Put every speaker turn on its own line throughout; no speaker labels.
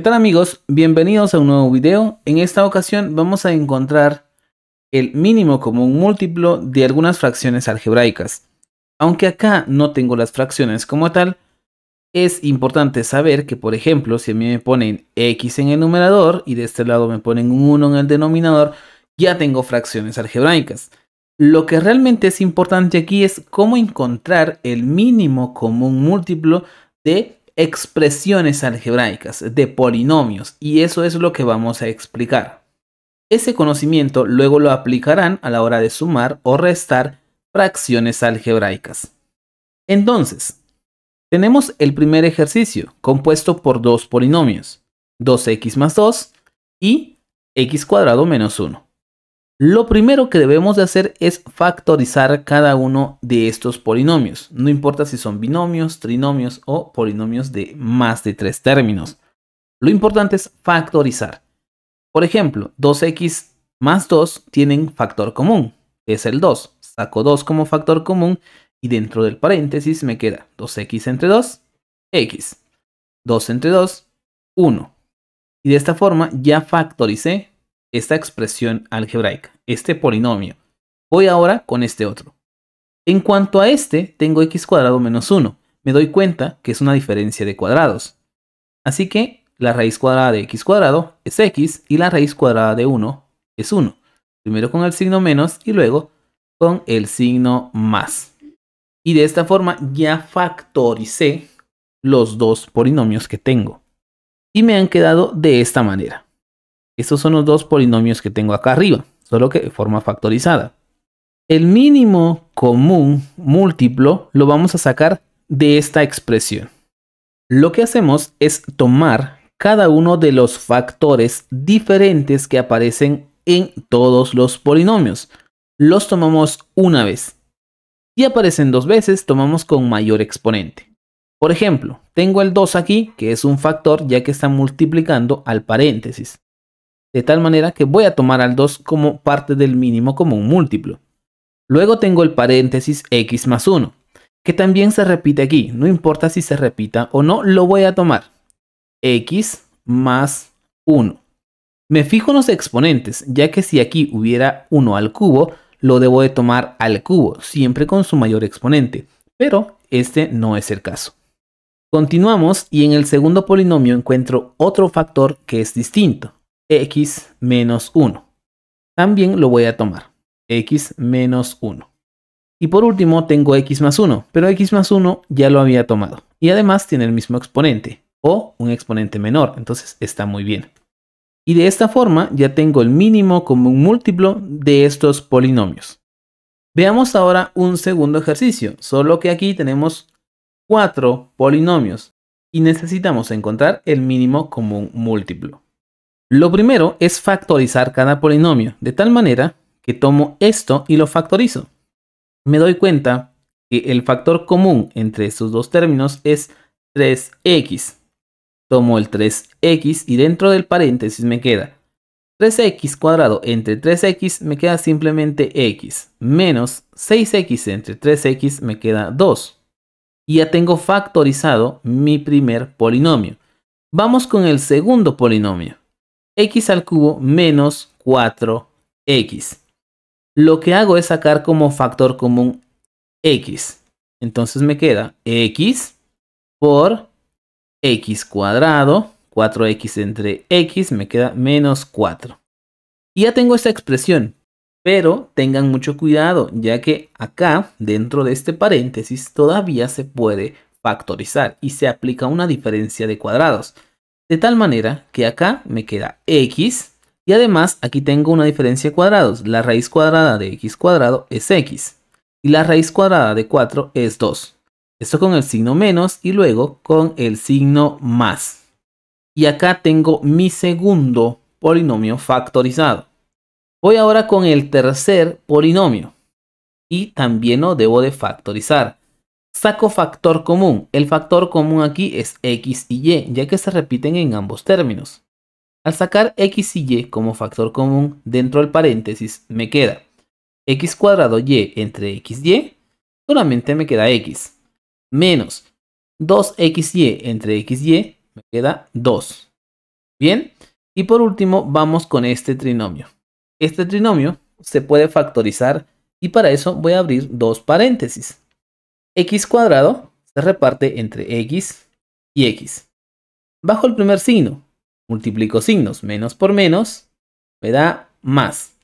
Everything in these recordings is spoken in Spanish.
¿Qué tal amigos? Bienvenidos a un nuevo video. En esta ocasión vamos a encontrar el mínimo común múltiplo de algunas fracciones algebraicas. Aunque acá no tengo las fracciones como tal, es importante saber que por ejemplo si a mí me ponen x en el numerador y de este lado me ponen un 1 en el denominador, ya tengo fracciones algebraicas. Lo que realmente es importante aquí es cómo encontrar el mínimo común múltiplo de expresiones algebraicas de polinomios y eso es lo que vamos a explicar. Ese conocimiento luego lo aplicarán a la hora de sumar o restar fracciones algebraicas. Entonces, tenemos el primer ejercicio compuesto por dos polinomios, 2x más 2 y x cuadrado menos 1. Lo primero que debemos de hacer es factorizar cada uno de estos polinomios, no importa si son binomios, trinomios o polinomios de más de tres términos. Lo importante es factorizar. Por ejemplo, 2x más 2 tienen factor común, es el 2. Saco 2 como factor común y dentro del paréntesis me queda 2x entre 2, x. 2 entre 2, 1. Y de esta forma ya factoricé esta expresión algebraica, este polinomio. Voy ahora con este otro. En cuanto a este, tengo x cuadrado menos 1. Me doy cuenta que es una diferencia de cuadrados. Así que la raíz cuadrada de x cuadrado es x y la raíz cuadrada de 1 es 1. Primero con el signo menos y luego con el signo más. Y de esta forma ya factoricé los dos polinomios que tengo. Y me han quedado de esta manera. Estos son los dos polinomios que tengo acá arriba, solo que de forma factorizada. El mínimo común múltiplo lo vamos a sacar de esta expresión. Lo que hacemos es tomar cada uno de los factores diferentes que aparecen en todos los polinomios. Los tomamos una vez. Si aparecen dos veces, tomamos con mayor exponente. Por ejemplo, tengo el 2 aquí, que es un factor ya que está multiplicando al paréntesis de tal manera que voy a tomar al 2 como parte del mínimo común múltiplo. Luego tengo el paréntesis x más 1, que también se repite aquí, no importa si se repita o no, lo voy a tomar. x más 1. Me fijo en los exponentes, ya que si aquí hubiera 1 al cubo, lo debo de tomar al cubo, siempre con su mayor exponente, pero este no es el caso. Continuamos y en el segundo polinomio encuentro otro factor que es distinto, x menos 1. También lo voy a tomar, x menos 1. Y por último tengo x más 1, pero x más 1 ya lo había tomado. Y además tiene el mismo exponente, o un exponente menor, entonces está muy bien. Y de esta forma ya tengo el mínimo común múltiplo de estos polinomios. Veamos ahora un segundo ejercicio, solo que aquí tenemos cuatro polinomios y necesitamos encontrar el mínimo común múltiplo. Lo primero es factorizar cada polinomio, de tal manera que tomo esto y lo factorizo. Me doy cuenta que el factor común entre estos dos términos es 3x. Tomo el 3x y dentro del paréntesis me queda 3x cuadrado entre 3x me queda simplemente x, menos 6x entre 3x me queda 2. Y ya tengo factorizado mi primer polinomio. Vamos con el segundo polinomio x al cubo menos 4x. Lo que hago es sacar como factor común x. Entonces me queda x por x cuadrado, 4x entre x me queda menos 4. Y ya tengo esta expresión, pero tengan mucho cuidado, ya que acá, dentro de este paréntesis, todavía se puede factorizar y se aplica una diferencia de cuadrados. De tal manera que acá me queda x y además aquí tengo una diferencia de cuadrados. La raíz cuadrada de x cuadrado es x y la raíz cuadrada de 4 es 2. Esto con el signo menos y luego con el signo más. Y acá tengo mi segundo polinomio factorizado. Voy ahora con el tercer polinomio. Y también lo debo de factorizar. Saco factor común. El factor común aquí es x y y, ya que se repiten en ambos términos. Al sacar x y y como factor común dentro del paréntesis, me queda x cuadrado y entre x y solamente me queda x, menos 2xy entre xy, me queda 2. Bien, y por último vamos con este trinomio. Este trinomio se puede factorizar y para eso voy a abrir dos paréntesis x cuadrado se reparte entre x y x. Bajo el primer signo, multiplico signos, menos por menos, me da más.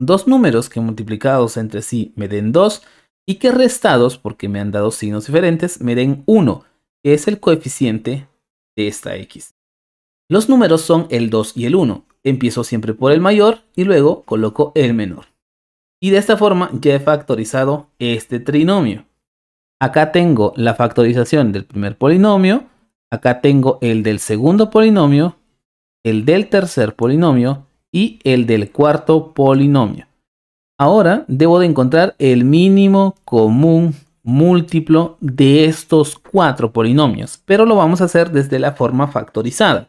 Dos números que multiplicados entre sí me den 2 y que restados, porque me han dado signos diferentes, me den 1, que es el coeficiente de esta x. Los números son el 2 y el 1. Empiezo siempre por el mayor y luego coloco el menor. Y de esta forma ya he factorizado este trinomio. Acá tengo la factorización del primer polinomio, acá tengo el del segundo polinomio, el del tercer polinomio y el del cuarto polinomio. Ahora debo de encontrar el mínimo común múltiplo de estos cuatro polinomios, pero lo vamos a hacer desde la forma factorizada.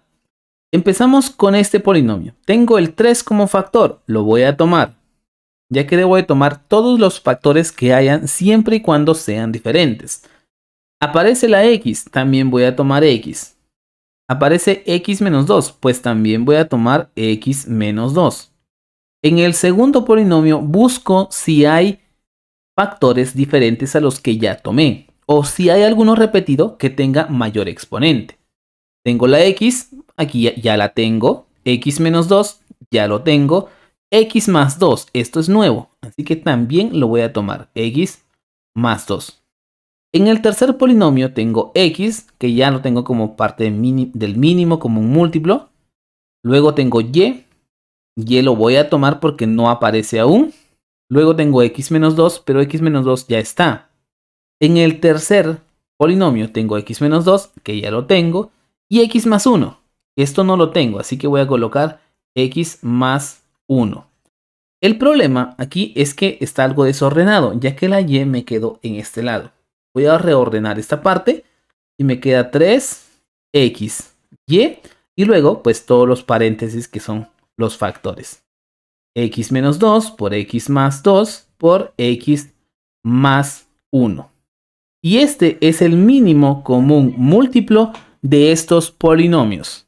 Empezamos con este polinomio. Tengo el 3 como factor, lo voy a tomar ya que debo de tomar todos los factores que hayan siempre y cuando sean diferentes. Aparece la x, también voy a tomar x. Aparece x menos 2, pues también voy a tomar x menos 2. En el segundo polinomio busco si hay factores diferentes a los que ya tomé, o si hay alguno repetido que tenga mayor exponente. Tengo la x, aquí ya la tengo, x menos 2, ya lo tengo, x más 2, esto es nuevo, así que también lo voy a tomar, x más 2. En el tercer polinomio tengo x, que ya lo tengo como parte del mínimo, como un múltiplo. Luego tengo y, y lo voy a tomar porque no aparece aún. Luego tengo x menos 2, pero x menos 2 ya está. En el tercer polinomio tengo x menos 2, que ya lo tengo, y x más 1. Esto no lo tengo, así que voy a colocar x más 1. El problema aquí es que está algo desordenado, ya que la Y me quedó en este lado. Voy a reordenar esta parte y me queda 3x, y y luego pues todos los paréntesis que son los factores. x menos 2 por x más 2 por x más 1. Y este es el mínimo común múltiplo de estos polinomios.